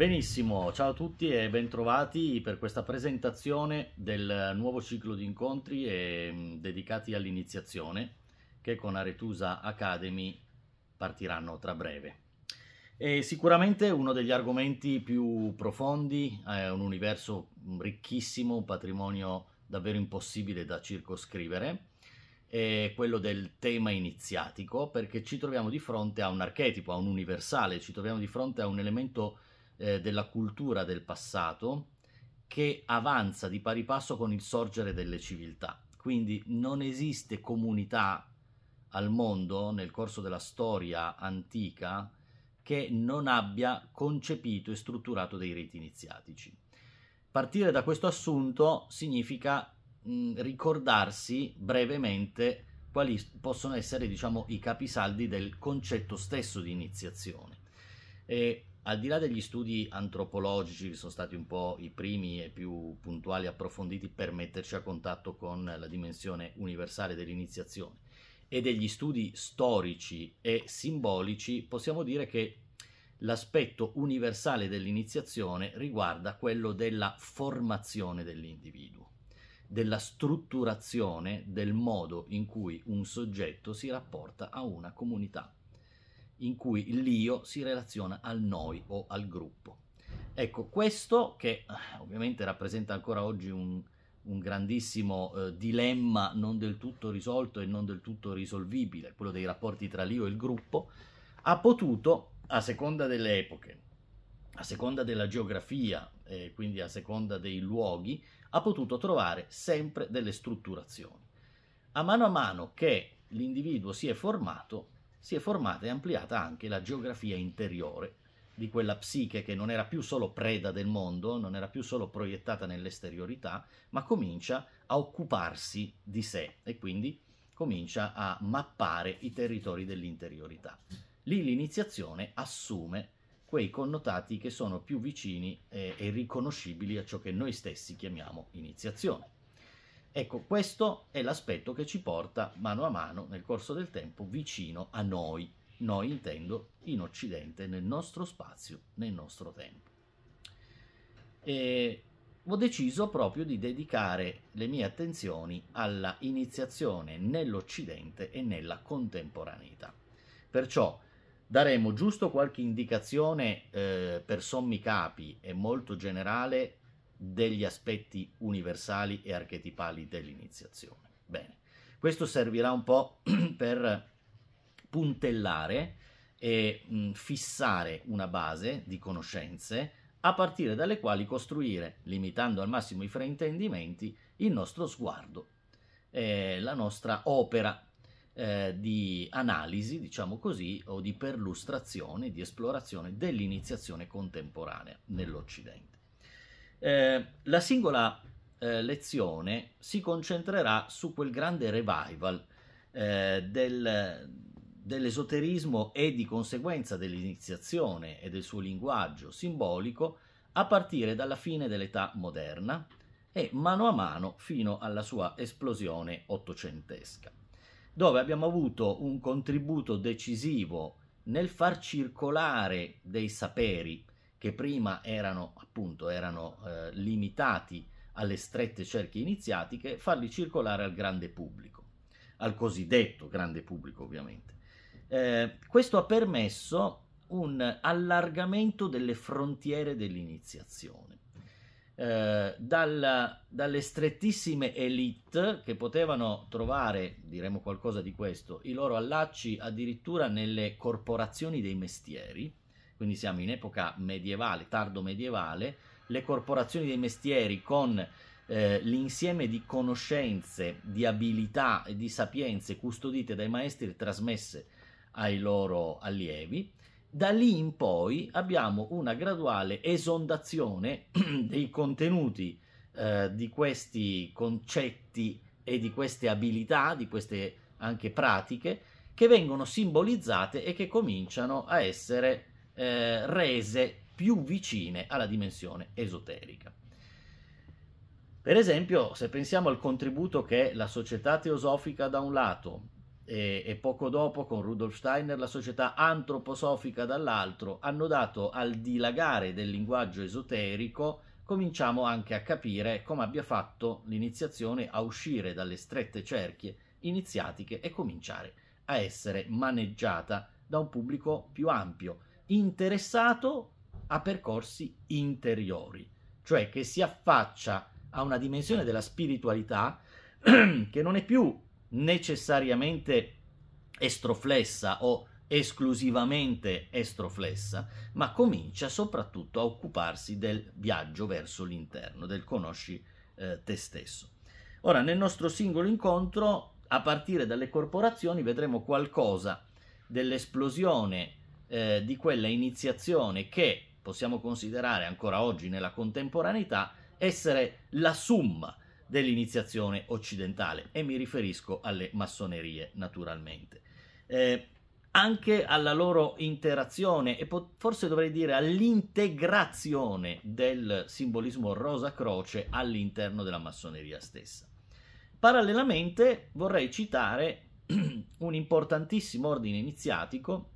Benissimo, ciao a tutti e bentrovati per questa presentazione del nuovo ciclo di incontri e, ehm, dedicati all'iniziazione che con Aretusa Academy partiranno tra breve. E sicuramente uno degli argomenti più profondi, è eh, un universo ricchissimo, un patrimonio davvero impossibile da circoscrivere, è quello del tema iniziatico perché ci troviamo di fronte a un archetipo, a un universale, ci troviamo di fronte a un elemento eh, della cultura del passato che avanza di pari passo con il sorgere delle civiltà. Quindi non esiste comunità al mondo nel corso della storia antica che non abbia concepito e strutturato dei riti iniziatici. Partire da questo assunto significa mh, ricordarsi brevemente quali possono essere diciamo, i capisaldi del concetto stesso di iniziazione. E al di là degli studi antropologici che sono stati un po' i primi e più puntuali approfonditi per metterci a contatto con la dimensione universale dell'iniziazione e degli studi storici e simbolici, possiamo dire che l'aspetto universale dell'iniziazione riguarda quello della formazione dell'individuo, della strutturazione del modo in cui un soggetto si rapporta a una comunità in cui l'io si relaziona al noi o al gruppo. Ecco, questo che eh, ovviamente rappresenta ancora oggi un, un grandissimo eh, dilemma non del tutto risolto e non del tutto risolvibile, quello dei rapporti tra l'io e il gruppo, ha potuto, a seconda delle epoche, a seconda della geografia, eh, quindi a seconda dei luoghi, ha potuto trovare sempre delle strutturazioni. A mano a mano che l'individuo si è formato, si è formata e ampliata anche la geografia interiore di quella psiche che non era più solo preda del mondo, non era più solo proiettata nell'esteriorità, ma comincia a occuparsi di sé e quindi comincia a mappare i territori dell'interiorità. Lì l'iniziazione assume quei connotati che sono più vicini eh, e, riconoscibili a ciò che noi stessi chiamiamo iniziazione. Ecco, questo è l'aspetto che ci porta mano a mano nel corso del tempo vicino a noi, noi intendo in Occidente, nel nostro spazio, nel nostro tempo. E ho deciso proprio di dedicare le mie attenzioni alla iniziazione nell'Occidente e nella contemporaneità. Perciò daremo giusto qualche indicazione eh, per sommi capi e molto generale degli aspetti universali e archetipali dell'iniziazione. Bene, questo servirà un po' per puntellare e mm, fissare una base di conoscenze a partire dalle quali costruire, limitando al massimo i fraintendimenti, il nostro sguardo, eh, la nostra opera eh, di analisi, diciamo così, o di perlustrazione, di esplorazione dell'iniziazione contemporanea nell'Occidente. Eh, la singola eh, lezione si concentrerà su quel grande revival eh, del, dell'esoterismo e di conseguenza dell'iniziazione e del suo linguaggio simbolico a partire dalla fine dell'età moderna e mano a mano fino alla sua esplosione ottocentesca, dove abbiamo avuto un contributo decisivo nel far circolare dei saperi che prima erano appunto erano, eh, limitati alle strette cerchie iniziatiche, farli circolare al grande pubblico, al cosiddetto grande pubblico ovviamente. Eh, questo ha permesso un allargamento delle frontiere dell'iniziazione. Eh, dalla, dalle strettissime elite che potevano trovare, diremo qualcosa di questo, i loro allacci addirittura nelle corporazioni dei mestieri, quindi siamo in epoca medievale, tardo medievale, le corporazioni dei mestieri con eh, l'insieme di conoscenze, di abilità e di sapienze custodite dai maestri e trasmesse ai loro allievi. Da lì in poi abbiamo una graduale esondazione dei contenuti eh, di questi concetti e di queste abilità, di queste anche pratiche, che vengono simbolizzate e che cominciano a essere eh, rese più vicine alla dimensione esoterica. Per esempio, se pensiamo al contributo che la società teosofica da un lato e, e poco dopo con Rudolf Steiner la società antroposofica dall'altro hanno dato al dilagare del linguaggio esoterico, cominciamo anche a capire come abbia fatto l'iniziazione a uscire dalle strette cerchie iniziatiche e cominciare a essere maneggiata da un pubblico più ampio, interessato a percorsi interiori, cioè che si affaccia a una dimensione della spiritualità che non è più necessariamente estroflessa o esclusivamente estroflessa, ma comincia soprattutto a occuparsi del viaggio verso l'interno, del conosci eh, te stesso. Ora, nel nostro singolo incontro, a partire dalle corporazioni, vedremo qualcosa dell'esplosione eh, di quella iniziazione che possiamo considerare ancora oggi nella contemporaneità essere la summa dell'iniziazione occidentale e mi riferisco alle massonerie naturalmente. Eh, anche alla loro interazione e po- forse dovrei dire all'integrazione del simbolismo rosa croce all'interno della massoneria stessa. Parallelamente vorrei citare un importantissimo ordine iniziatico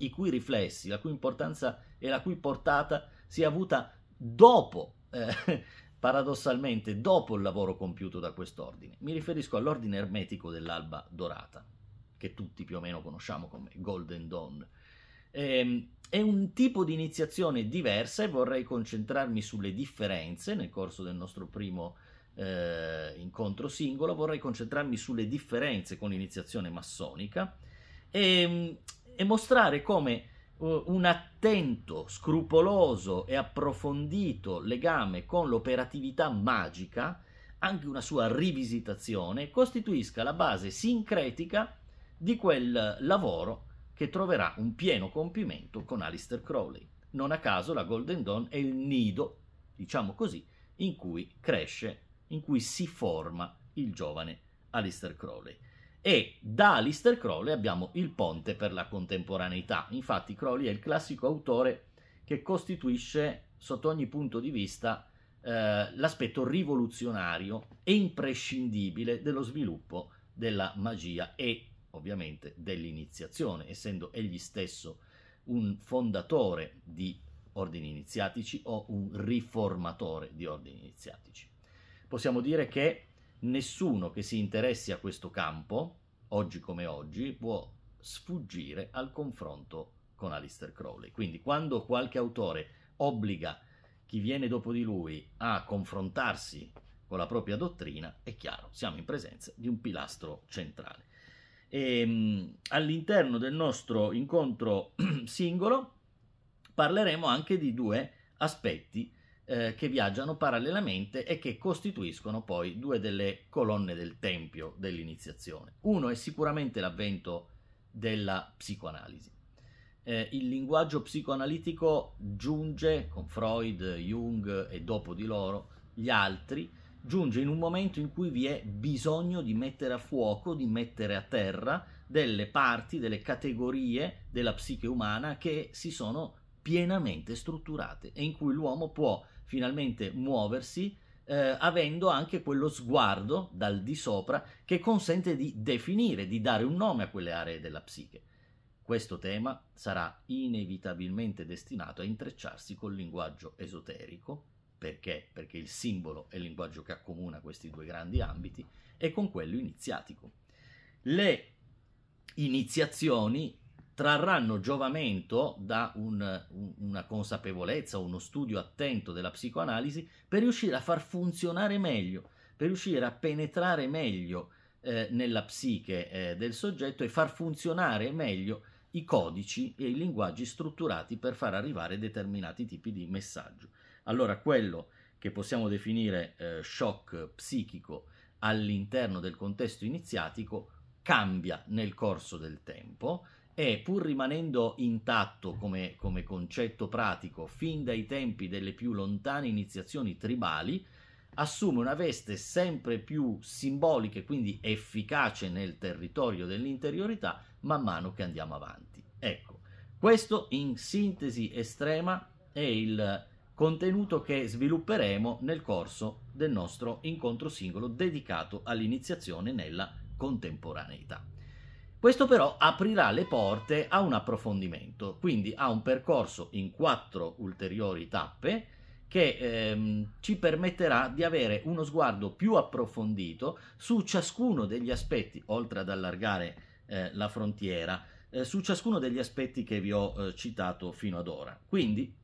i cui riflessi, la cui importanza e la cui portata si è avuta dopo, eh, paradossalmente, dopo il lavoro compiuto da quest'ordine. Mi riferisco all'ordine ermetico dell'alba dorata, che tutti più o meno conosciamo come Golden Dawn. Eh, è un tipo di iniziazione diversa e vorrei concentrarmi sulle differenze nel corso del nostro primo eh, incontro singolo, vorrei concentrarmi sulle differenze con l'iniziazione massonica e ehm, e mostrare come uh, un attento, scrupoloso e approfondito legame con l'operatività magica, anche una sua rivisitazione, costituisca la base sincretica di quel lavoro che troverà un pieno compimento con Alistair Crowley. Non a caso la Golden Dawn è il nido, diciamo così, in cui cresce, in cui si forma il giovane Alistair Crowley e da Alistair Crowley abbiamo il ponte per la contemporaneità. Infatti Crowley è il classico autore che costituisce sotto ogni punto di vista eh, l'aspetto rivoluzionario e imprescindibile dello sviluppo della magia e ovviamente dell'iniziazione, essendo egli stesso un fondatore di ordini iniziatici o un riformatore di ordini iniziatici. Possiamo dire che nessuno che si interessi a questo campo, oggi come oggi, può sfuggire al confronto con Alistair Crowley. Quindi quando qualche autore obbliga chi viene dopo di lui a confrontarsi con la propria dottrina, è chiaro, siamo in presenza di un pilastro centrale. E, ehm, all'interno del nostro incontro singolo parleremo anche di due aspetti eh, che viaggiano parallelamente e che costituiscono poi due delle colonne del tempio dell'iniziazione. Uno è sicuramente l'avvento della psicoanalisi. Eh, il linguaggio psicoanalitico giunge con Freud, Jung e dopo di loro gli altri, giunge in un momento in cui vi è bisogno di mettere a fuoco, di mettere a terra delle parti, delle categorie della psiche umana che si sono pienamente strutturate e in cui l'uomo può finalmente muoversi eh, avendo anche quello sguardo dal di sopra che consente di definire, di dare un nome a quelle aree della psiche. Questo tema sarà inevitabilmente destinato a intrecciarsi col linguaggio esoterico, perché? Perché il simbolo è il linguaggio che accomuna questi due grandi ambiti, e con quello iniziatico. Le iniziazioni trarranno giovamento da un, una consapevolezza, uno studio attento della psicoanalisi per riuscire a far funzionare meglio, per riuscire a penetrare meglio eh, nella psiche eh, del soggetto e far funzionare meglio i codici e i linguaggi strutturati per far arrivare determinati tipi di messaggio. Allora quello che possiamo definire eh, shock psichico all'interno del contesto iniziatico cambia nel corso del tempo, e pur rimanendo intatto come, come concetto pratico fin dai tempi delle più lontane iniziazioni tribali, assume una veste sempre più simbolica e quindi efficace nel territorio dell'interiorità man mano che andiamo avanti. Ecco, questo in sintesi estrema è il contenuto che svilupperemo nel corso del nostro incontro singolo dedicato all'iniziazione nella contemporaneità. Questo però aprirà le porte a un approfondimento, quindi a un percorso in quattro ulteriori tappe che ehm, ci permetterà di avere uno sguardo più approfondito su ciascuno degli aspetti, oltre ad allargare eh, la frontiera, eh, su ciascuno degli aspetti che vi ho eh, citato fino ad ora. Quindi,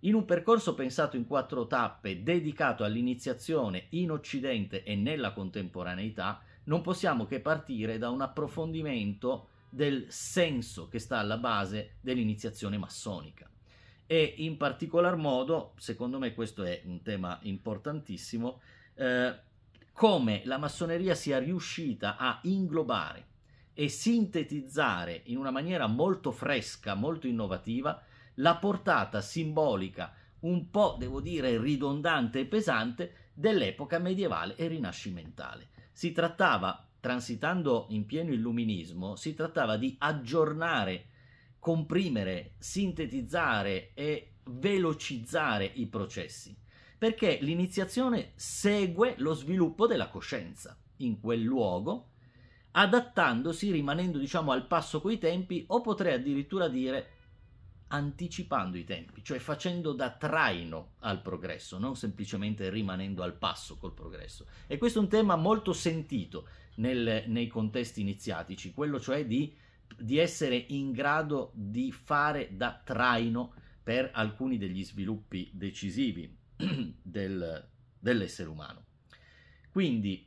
in un percorso pensato in quattro tappe, dedicato all'iniziazione in Occidente e nella contemporaneità, non possiamo che partire da un approfondimento del senso che sta alla base dell'iniziazione massonica. E in particolar modo, secondo me questo è un tema importantissimo, eh, come la massoneria sia riuscita a inglobare e sintetizzare in una maniera molto fresca, molto innovativa, la portata simbolica, un po' devo dire ridondante e pesante, dell'epoca medievale e rinascimentale. Si trattava, transitando in pieno illuminismo, si trattava di aggiornare, comprimere, sintetizzare e velocizzare i processi, perché l'iniziazione segue lo sviluppo della coscienza in quel luogo adattandosi, rimanendo diciamo al passo coi tempi, o potrei addirittura dire anticipando i tempi, cioè facendo da traino al progresso, non semplicemente rimanendo al passo col progresso. E questo è un tema molto sentito nel, nei contesti iniziatici, quello cioè di, di essere in grado di fare da traino per alcuni degli sviluppi decisivi del, dell'essere umano. Quindi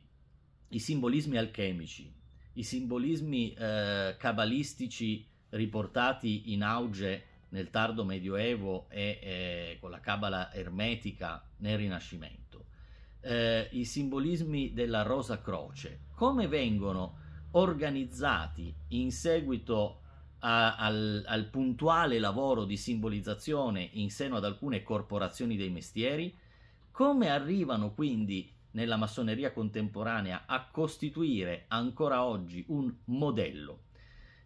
i simbolismi alchemici, i simbolismi eh, cabalistici riportati in auge nel tardo medioevo e eh, con la cabala ermetica nel Rinascimento. Eh, I simbolismi della Rosa Croce, come vengono organizzati in seguito a, al, al puntuale lavoro di simbolizzazione in seno ad alcune corporazioni dei mestieri, come arrivano quindi nella massoneria contemporanea a costituire ancora oggi un modello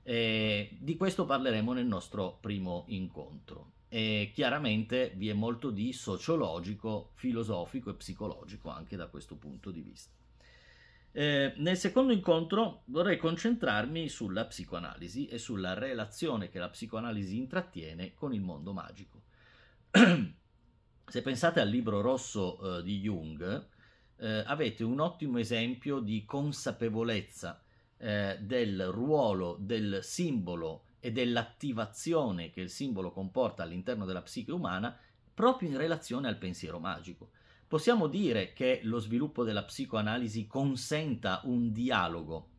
eh, di questo parleremo nel nostro primo incontro. E chiaramente vi è molto di sociologico, filosofico e psicologico anche da questo punto di vista. Eh, nel secondo incontro vorrei concentrarmi sulla psicoanalisi e sulla relazione che la psicoanalisi intrattiene con il mondo magico. Se pensate al libro rosso eh, di Jung, eh, avete un ottimo esempio di consapevolezza eh, del ruolo, del simbolo e dell'attivazione che il simbolo comporta all'interno della psiche umana proprio in relazione al pensiero magico. Possiamo dire che lo sviluppo della psicoanalisi consenta un dialogo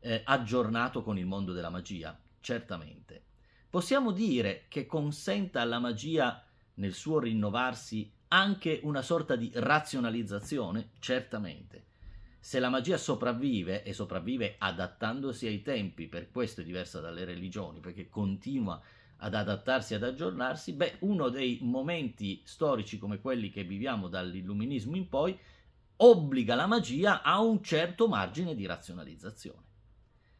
eh, aggiornato con il mondo della magia? Certamente. Possiamo dire che consenta alla magia nel suo rinnovarsi anche una sorta di razionalizzazione? Certamente. Se la magia sopravvive e sopravvive adattandosi ai tempi, per questo è diversa dalle religioni, perché continua ad adattarsi, ad aggiornarsi, beh, uno dei momenti storici come quelli che viviamo dall'illuminismo in poi obbliga la magia a un certo margine di razionalizzazione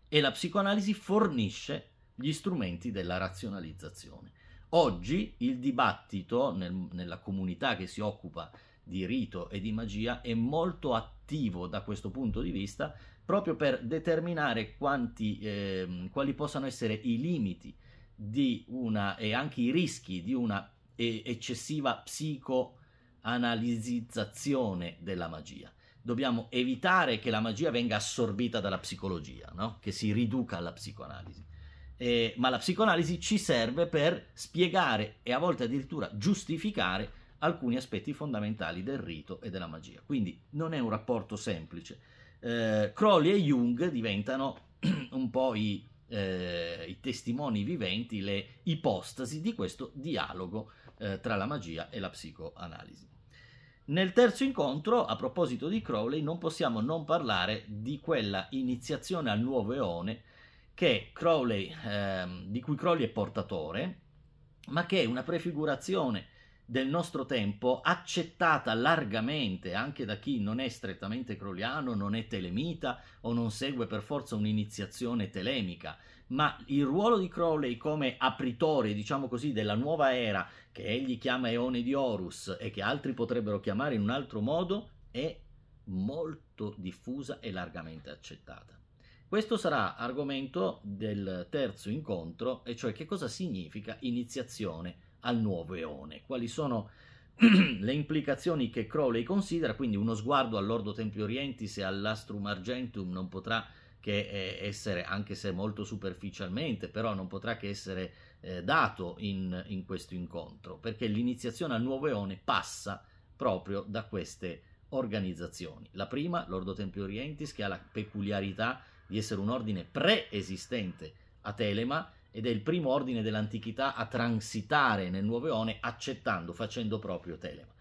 e la psicoanalisi fornisce gli strumenti della razionalizzazione. Oggi il dibattito nel, nella comunità che si occupa di rito e di magia è molto attivo da questo punto di vista proprio per determinare quanti, eh, quali possano essere i limiti una, e anche i rischi di una eccessiva psicoanalizzazione della magia. Dobbiamo evitare che la magia venga assorbita dalla psicologia, no? che si riduca alla psicoanalisi. Eh, ma la psicoanalisi ci serve per spiegare e a volte addirittura giustificare alcuni aspetti fondamentali del rito e della magia. Quindi non è un rapporto semplice. Eh, Crowley e Jung diventano un po' i, eh, i testimoni viventi, le ipostasi di questo dialogo eh, tra la magia e la psicoanalisi. Nel terzo incontro, a proposito di Crowley, non possiamo non parlare di quella iniziazione al nuovo eone Crowley, ehm, di cui Crowley è portatore, ma che è una prefigurazione del nostro tempo, accettata largamente anche da chi non è strettamente croliano, non è telemita o non segue per forza un'iniziazione telemica. Ma il ruolo di Crowley come apritore, diciamo così, della nuova era, che egli chiama Eone di Horus e che altri potrebbero chiamare in un altro modo, è molto diffusa e largamente accettata. Questo sarà argomento del terzo incontro, e cioè che cosa significa iniziazione al nuovo eone. Quali sono le implicazioni che Crowley considera? Quindi uno sguardo all'Ordo Tempio Orientis e all'Astrum Argentum non potrà che eh, essere, anche se molto superficialmente, però non potrà che essere eh, dato in, in, questo incontro, perché l'iniziazione al nuovo eone passa proprio da queste organizzazioni. La prima, l'Ordo Tempio Orientis, che ha la peculiarità di essere un ordine preesistente a Telema ed è il primo ordine dell'antichità a transitare nel nuovo Eone accettando, facendo proprio Telema.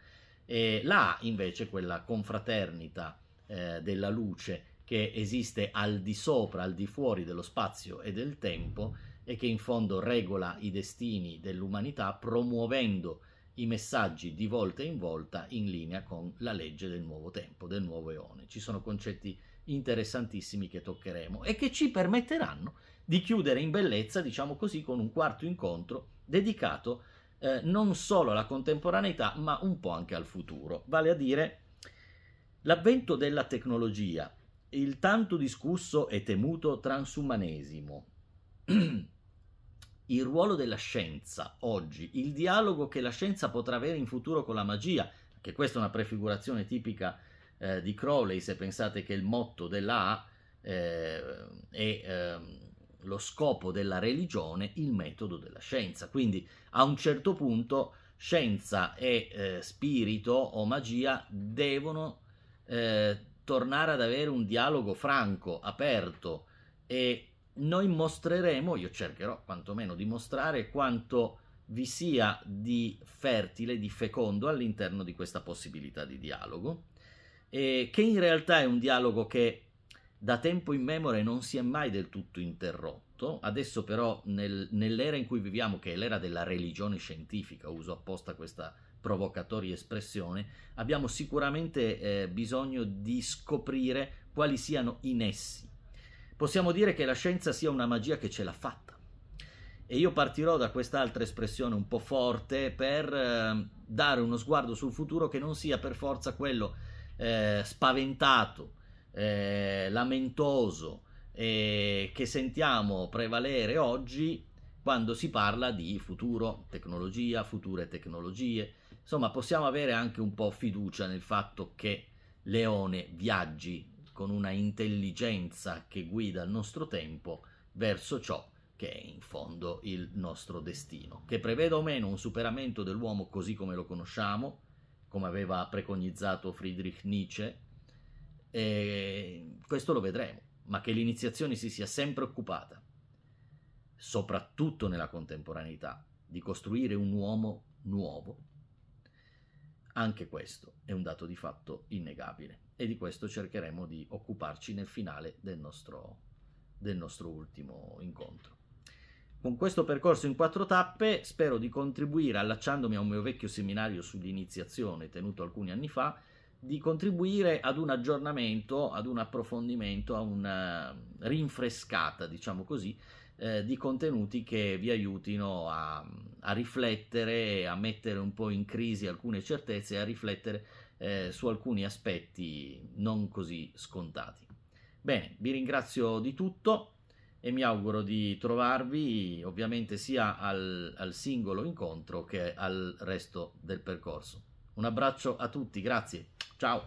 E là invece quella confraternita eh, della luce che esiste al di sopra, al di fuori dello spazio e del tempo e che in fondo regola i destini dell'umanità promuovendo i messaggi di volta in volta in linea con la legge del nuovo tempo, del nuovo eone. Ci sono concetti interessantissimi che toccheremo e che ci permetteranno di chiudere in bellezza, diciamo così, con un quarto incontro dedicato eh, non solo alla contemporaneità, ma un po' anche al futuro. Vale a dire l'avvento della tecnologia, il tanto discusso e temuto transumanesimo, il ruolo della scienza oggi, il dialogo che la scienza potrà avere in futuro con la magia, che questa è una prefigurazione tipica eh, di Crowley, se pensate che il motto della A eh, è ehm, lo scopo della religione il metodo della scienza. Quindi a un certo punto scienza e eh, spirito o magia devono eh, tornare ad avere un dialogo franco, aperto e noi mostreremo, io cercherò quantomeno di mostrare quanto vi sia di fertile, di fecondo all'interno di questa possibilità di dialogo, eh, che in realtà è un dialogo che da tempo in memoria non si è mai del tutto interrotto, adesso però nel, nell'era in cui viviamo, che è l'era della religione scientifica, uso apposta questa provocatoria espressione, abbiamo sicuramente eh, bisogno di scoprire quali siano i nessi. Possiamo dire che la scienza sia una magia che ce l'ha fatta. E io partirò da quest'altra espressione un po' forte per eh, dare uno sguardo sul futuro che non sia per forza quello eh, spaventato, eh, lamentoso eh, che sentiamo prevalere oggi quando si parla di futuro, tecnologia, future tecnologie. Insomma, possiamo avere anche un po' fiducia nel fatto che Leone viaggi con una intelligenza che guida il nostro tempo verso ciò che è in fondo il nostro destino, che preveda o meno un superamento dell'uomo così come lo conosciamo, come aveva preconizzato Friedrich Nietzsche, e questo lo vedremo, ma che l'iniziazione si sia sempre occupata, soprattutto nella contemporaneità, di costruire un uomo nuovo, anche questo è un dato di fatto innegabile e di questo cercheremo di occuparci nel finale del nostro, del nostro ultimo incontro. Con questo percorso in quattro tappe spero di contribuire, allacciandomi a un mio vecchio seminario sull'iniziazione tenuto alcuni anni fa, di contribuire ad un aggiornamento, ad un approfondimento, a una rinfrescata, diciamo così, eh, di contenuti che vi aiutino a, a, riflettere, a mettere un po' in crisi alcune certezze e a riflettere eh, su alcuni aspetti non così scontati. Bene, vi ringrazio di tutto e mi auguro di trovarvi ovviamente sia al, al singolo incontro che al resto del percorso. Un abbraccio a tutti, grazie. Chao.